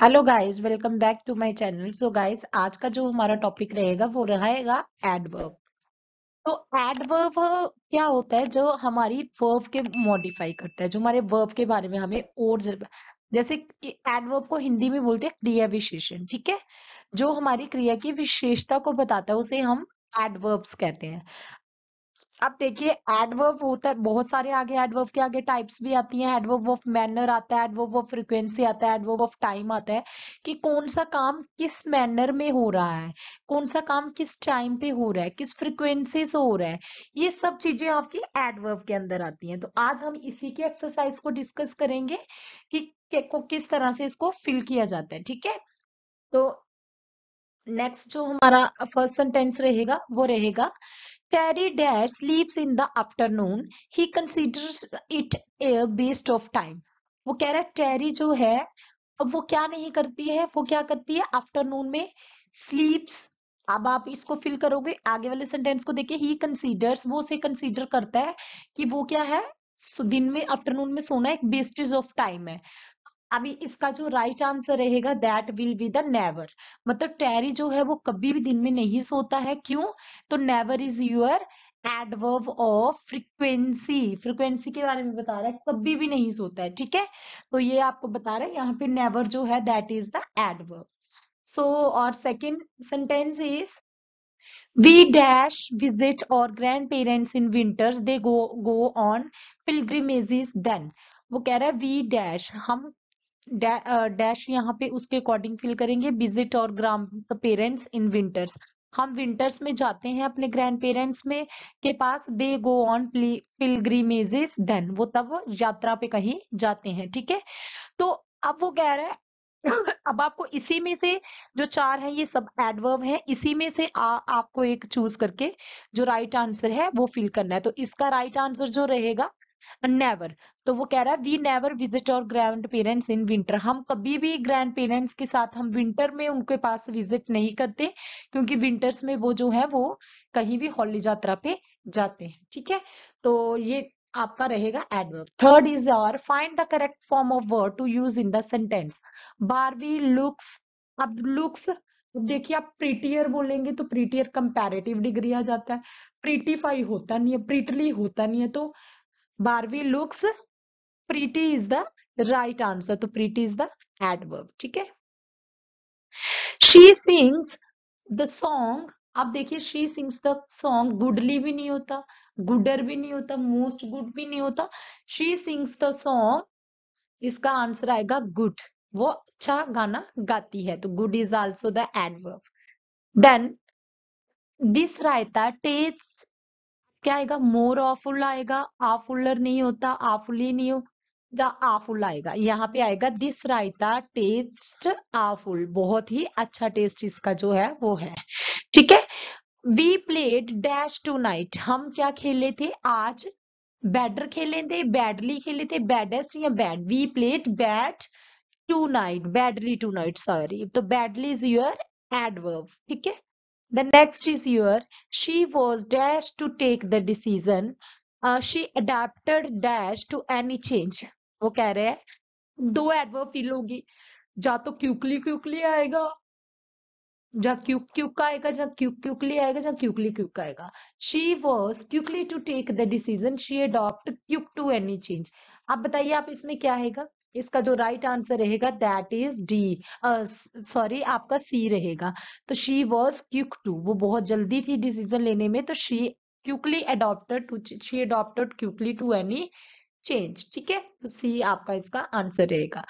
Hello guys welcome back to my channel so guys आज का जो हमारा टॉपिक रहेगा वो रहेगा एडवर्ब तो एडवर्ब क्या होता है जो हमारी वर्ब के मॉडिफाई करता है जो हमारे वर्ब के बारे में हमें और जैसे एडवर्ब को हिंदी में बोलते हैं क्रिया विशेषण ठीक है जो हमारी क्रिया की विशेषता को बताता है उसे हम एडवर्ब्स कहते हैं अब देखिए एडवर्ब होता है बहुत सारे आगे एडवर्ब के आगे टाइप्स भी आती हैं एडवर्ब ऑफ मैनर आता है एडवर्ब ऑफ फ्रीक्वेंसी आता है एडवर्ब ऑफ टाइम आता है कि कौन सा काम किस मैनर में हो रहा है कौन सा काम किस टाइम पे हो रहा है किस फ्रीक्वेंसी से हो रहा है ये सब चीजें आपकी एडवर्ब के अंदर आती है तो आज हम इसी की एक्सरसाइज को डिस्कस करेंगे कि किस तरह से इसको फिल किया जाता है ठीक है तो नेक्स्ट जो हमारा फर्स्ट सेंटेंस रहेगा वो रहेगा Terry Dash sleeps in the afternoon. He considers it a waste of time. वो कह रहा है टेरी जो है अब वो क्या नहीं करती है वो क्या करती है आफ्टरनून में स्लीप्स अब आप इसको फिल करोगे आगे वाले सेंटेंस को देखिए ही कंसीडर्स वो से कंसीडर करता है कि वो क्या है दिन में आफ्टरनून में सोना एक वेस्टेज ऑफ टाइम है अभी इसका जो राइट आंसर रहेगा that will be the never मतलब टेरी जो है वो कभी भी दिन में नहीं सोता है क्यों तो never is your adverb of frequency frequency के बारे में बता रहा है कभी भी नहीं सोता है ठीक है तो ये आपको बता रहा है यहाँ पे नेवर जो है that is the adverb so और second sentence is we dash visit our grandparents in winters they go go on pilgrimages then वो कह रहा है वी डैश हम डैश डैश यहाँ पे उसके अकॉर्डिंग फिल करेंगे visit our grandparents in winters हम विंटर्स में जाते हैं अपने ग्रैंड पेरेंट्स में के पास दे गो ऑन पिलग्रीमेजेस देन वो तब यात्रा पे कहीं जाते हैं ठीक है तो अब वो कह रहा है अब आपको इसी में से जो चार है ये सब एडवर्ब है इसी में से आ, आपको एक चूज करके जो राइट right आंसर है वो फिल करना है तो इसका राइट right आंसर जो रहेगा नेवर तो वो कह रहा है we never visit our grandparents in winter हम कभी भी ग्रैंड पेरेंट्स के साथ हम विंटर में उनके पास विजिट नहीं करते क्योंकि विंटर्स में वो जो है वो कहीं भी हॉली यात्रा पे जाते हैं ठीक है तो ये आपका रहेगा adverb third is our find the correct form of word to use in the sentence Barbie looks अब लुक्स देखिए आप प्रीटियर बोलेंगे तो प्रीटियर कंपेरेटिव डिग्री आ जाता है प्रीटिफाई होता नहीं है प्रीटली होता नहीं है तो Barbie looks pretty is the right answer तो प्रीटी इज द एडवर्ब ठीक है शी सिंग्स द सॉन्ग आप देखिए she sings the song goodly भी नहीं होता गुडर भी नहीं होता मोस्ट गुड भी नहीं होता शी सिंग्स द सॉन्ग इसका आंसर आएगा गुड वो अच्छा गाना गाती है तो good is also the adverb then this raita taste क्या आएगा मोर ऑफुल आएगा आफुलर नहीं होता आफुली नहीं हो आफुल आएगा यहाँ पे आएगा दिस रायता टेस्ट आफुल बहुत ही अच्छा टेस्ट इसका जो है वो है ठीक है we played dash tonight हम क्या खेले थे आज बैडर खेले थे बैडली खेले थे बैडेस्ट या bad we played bad tonight badly tonight sorry तो बैडली इज योर एडवर्व ठीक है The next is your she was dash to take the decision. Uh, she adapted dash to any change. वो कह रहे हैं दो adverb feel होगी या तो क्यूकली क्यूकली आएगा या क्यूक क्यूक आएगा या क्यूक क्यूकली आएगा या क्यूकली क्यूक आएगा she was quickly to take the decision she adopt quick to any change आप बताइए आप इसमें क्या आएगा इसका जो राइट right आंसर रहेगा दैट इज डी सॉरी आपका सी रहेगा तो शी वॉज क्यूक टू वो बहुत जल्दी थी डिसीजन लेने में तो she quickly adopted to she adopted quickly to any change ठीक है तो सी आपका इसका आंसर रहेगा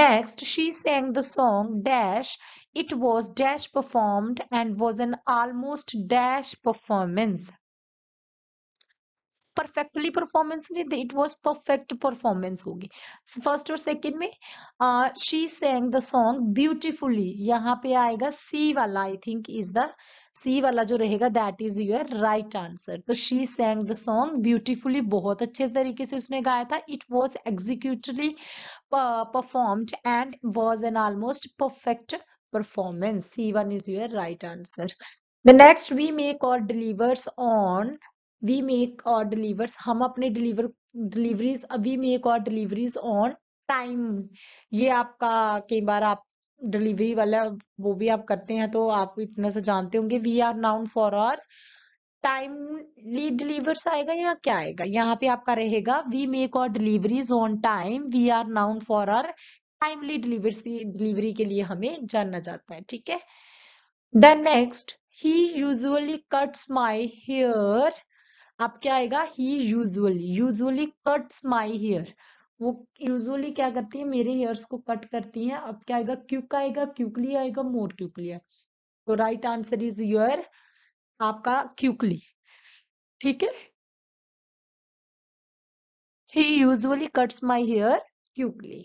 next she sang the song dash it was dash performed and was an almost dash performance perfectly performance नहीं थी इट वॉज परफेक्ट परफॉर्मेंस होगी first और सेकेंड में she sang the song beautifully यहाँ पे आएगा सी वाला I think is the C वाला जो रहेगा that is your right answer तो she sang the song beautifully बहुत अच्छे तरीके से उसने गाया था it was exactly performed and was an almost perfect performance C one is your right answer The next we make or delivers on we make our delivers हम अपने deliver deliveries we make our deliveries on time ये आपका कई बार आप delivery वाला वो भी आप करते हैं तो आप इतना से जानते होंगे we are known for our timely delivers आएगा या क्या आएगा यहाँ पे आपका रहेगा we make our deliveries on time we are known for our timely delivery delivery के लिए हमें जानना चाहता है ठीक है then next he usually cuts my hair अब क्या आएगा he usually usually cuts my hair वो यूजली क्या करती है मेरे हेयर्स को कट करती है अब क्या आएगा क्यूक आएगा क्यूकली आएगा मोर क्यूकली तो राइट आंसर इज योर आपका क्यूकली ठीक है he usually cuts my hair quickly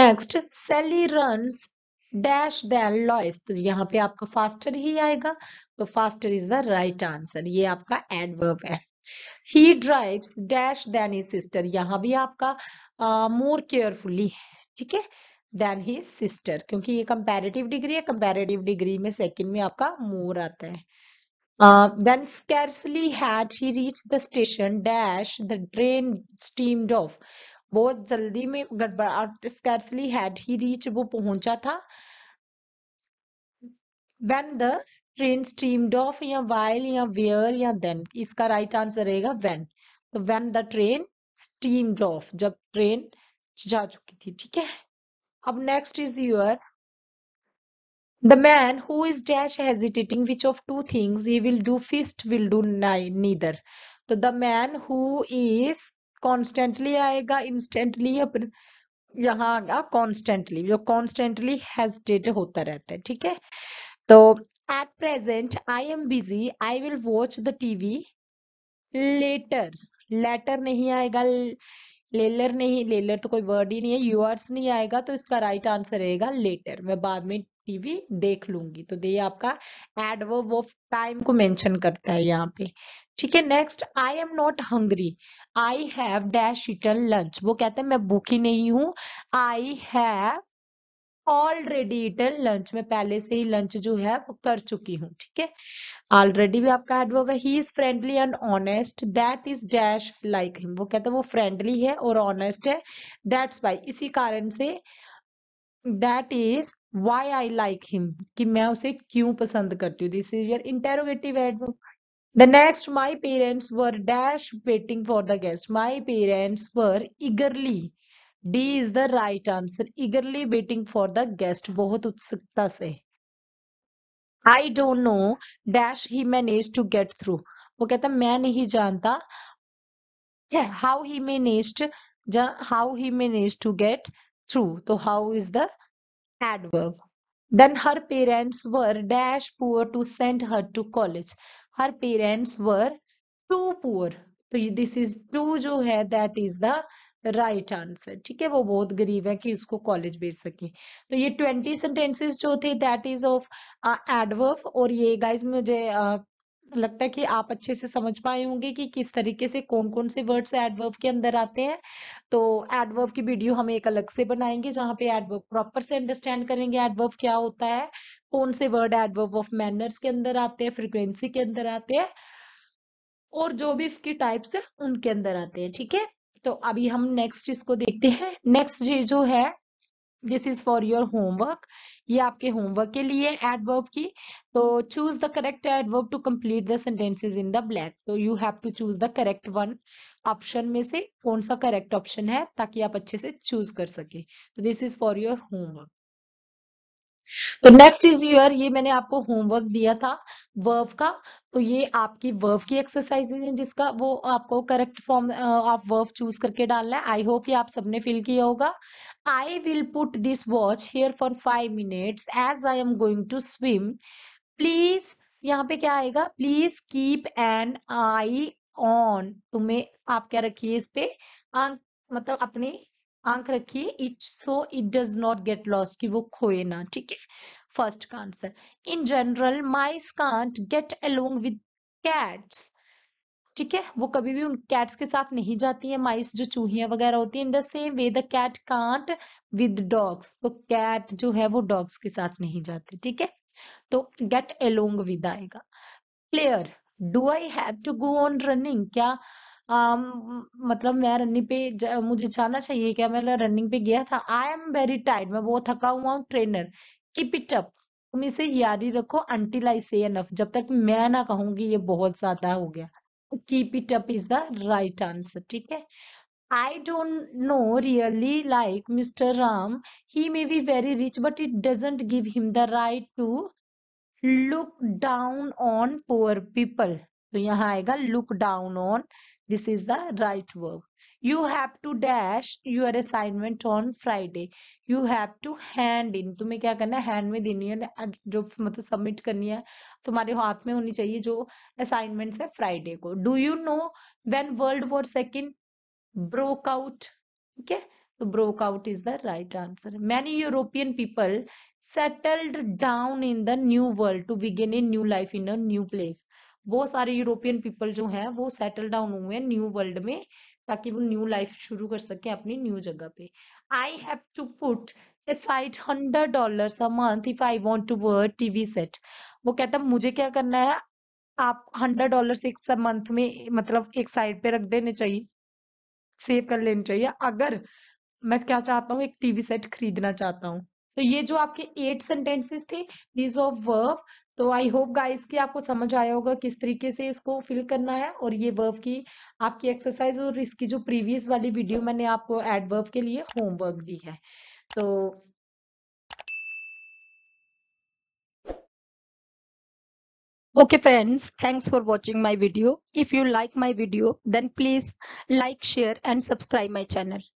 next Sally runs dash than Lois तो यहाँ पे आपका फास्टर ही आएगा तो faster is the right answer ये आपका एडवर्ब है he drives dash than his sister यहाँ भी आपका मोर uh, केयरफुली ठीक है देन ही सिस्टर क्योंकि ये कंपेरेटिव डिग्री है कंपेरेटिव डिग्री में सेकेंड में आपका मोर आता है then scarcely had he reach the station dash the train steamed off बहुत जल्दी में गड़बड़ी स्कैर्सली हैड ही रीच वो पहुंचा था when the train streamed off या वाइल या वेयर या देन इसका राइट आंसर रहेगा वेन तो when the train steamed off जब ट्रेन जा चुकी थी ठीक है अब next is your The man who is dash hesitating which of two things he will do fist will do neither. So तो the man who is constantly आएगा instantly या फिर यहाँ आएगा कॉन्स्टेंटली जो कॉन्स्टेंटली हेजिटेट होता रहता है ठीक है तो at present I am busy I will watch the TV later later नहीं आएगा लेलर नहीं लेलर तो कोई वर्ड ही नहीं है यूअर्स नहीं आएगा तो इसका राइट आंसर रहेगा लेटर मैं बाद में टीवी देख लूंगी तो ये आपका एडवर्ब ऑफ टाइम को मेंशन करता है यहाँ पे ठीक है next I am not hungry I have dash eaten lunch वो कहते हैं मैं भूखी नहीं हूं I have already eaten lunch मैं पहले से ही लंच जो है वो कर चुकी हूँ ठीक है ऑलरेडी भी आपका एडवर्ब है he is friendly and honest that is dash like him वो कहते हैं वो फ्रेंडली है और ऑनेस्ट है दैट्स वाई इसी कारण से that is why I like him कि मैं उसे क्यों पसंद करती हूँ this is your interrogative adverb the next my parents were dash waiting for the guest my parents were eagerly D is the right answer eagerly waiting for the guest बहुत उत्सुकता से I don't know dash he manage to get through वो कहता मैं नहीं जानता how he manage how he manage to gate true so how is the adverb then her parents were dash poor to send her to college her parents were too poor तो this is too जो है that is the right answer ठीक है वो बहुत गरीब है कि उसको कॉलेज भेज सके तो ये ट्वेंटी सेंटेंसेस जो थे दैट इज ऑफ एडवर्ब और ये गाइज मुझे uh, तो लगता है कि आप अच्छे से समझ पाए होंगे कि किस तरीके से कौन कौन से वर्ड्स एडवर्ब के अंदर आते हैं तो एडवर्ब की वीडियो हम एक अलग से बनाएंगे जहां पे एडवर्ब प्रॉपर से अंडरस्टैंड करेंगे एडवर्ब क्या होता है कौन से वर्ड एडवर्ब ऑफ मैनर्स के अंदर आते हैं फ्रिक्वेंसी के अंदर आते हैं और जो भी इसकी टाइप्स है उनके अंदर आते हैं ठीक है तो अभी हम नेक्स्ट इसको देखते हैं नेक्स्ट जो है this is for your homework ये आपके होमवर्क के लिए एडवर्ब की तो choose the correct adverb to complete the in the blank तो you have to choose the correct one option में से कौन सा करेक्ट ऑप्शन है ताकि आप अच्छे से चूज कर सके तो this is for your homework तो नेक्स्ट इज यूर ये मैंने आपको होमवर्क दिया था वर्व का तो ये आपकी वर्व की एक्सरसाइज है जिसका वो आपको correct form of verb choose करके डालना है आई होप ये आप सबने फिल किया होगा I will put this watch here for five minutes as I am going to swim please यहाँ पे क्या आएगा please keep an eye on तुम्हें आप क्या रखिए इस पे आ, मतलब अपनी आंख रखिए it so it does not get lost कि वो खोए ना ठीक है फर्स्ट का answer in general mice can't get along with cats ठीक है वो कभी भी उन कैट्स के साथ नहीं जाती है माइस जो चूहिया वगैरह होती है in the same way the cat can't with dogs तो कैट जो है वो डॉग्स के साथ नहीं जाती ठीक है तो गेट अलोंग विद आएगा player do I have to go on running क्या Um, मतलब मैं रनिंग पे मुझे जाना चाहिए क्या मैं रनिंग पे गया था आई एम वेरी टायर्ड मैं बहुत थका हुआ हूँ ट्रेनर कीप इट अप तुम इसे ही रखो अंटिल आई से एनफ जब तक मैं ना कहूंगी ये बहुत ज्यादा हो गया keep it up is the right answer ठीक है I don't know really like Mr. Ram. He may be very rich, but it doesn't give him the right to look down on poor people. तो यहाँ आएगा look down on This is the right verb. You have to dash your assignment on Friday. You have to hand in. tumhe kya karna hai hand में deni hai jo matlab submit karni hai tumhare haath mein honi chahiye jo assignments hai friday ko do you know when world war second broke out okay so broke out is the right answer many european people settled down in the new world to begin a new life in a new place बहुत सारे European people जो हैं वो settle down हुए हैं new world में ताकि वो न्यू लाइफ शुरू कर सके अपनी न्यू जगह पे I have to put aside hundred dollar a month if I want to work TV set वो कहता मुझे क्या करना है आप हंड्रेड डॉलर एक मंथ में मतलब एक साइड पे रख देने चाहिए सेव कर लेने चाहिए अगर मैं क्या चाहता हूँ एक टीवी सेट खरीदना चाहता हूँ तो ये जो आपके एट सेंटेंसेस थे दीज ऑफ वर्ब तो आई होप गाइस कि आपको समझ आया होगा किस तरीके से इसको फिल करना है और ये वर्ब की आपकी एक्सरसाइज और इसकी जो प्रीवियस वाली वीडियो मैंने आपको एड वर्ब के लिए होमवर्क दी है तो okay friends thanks for watching my video if you like my video then please like share and subscribe my channel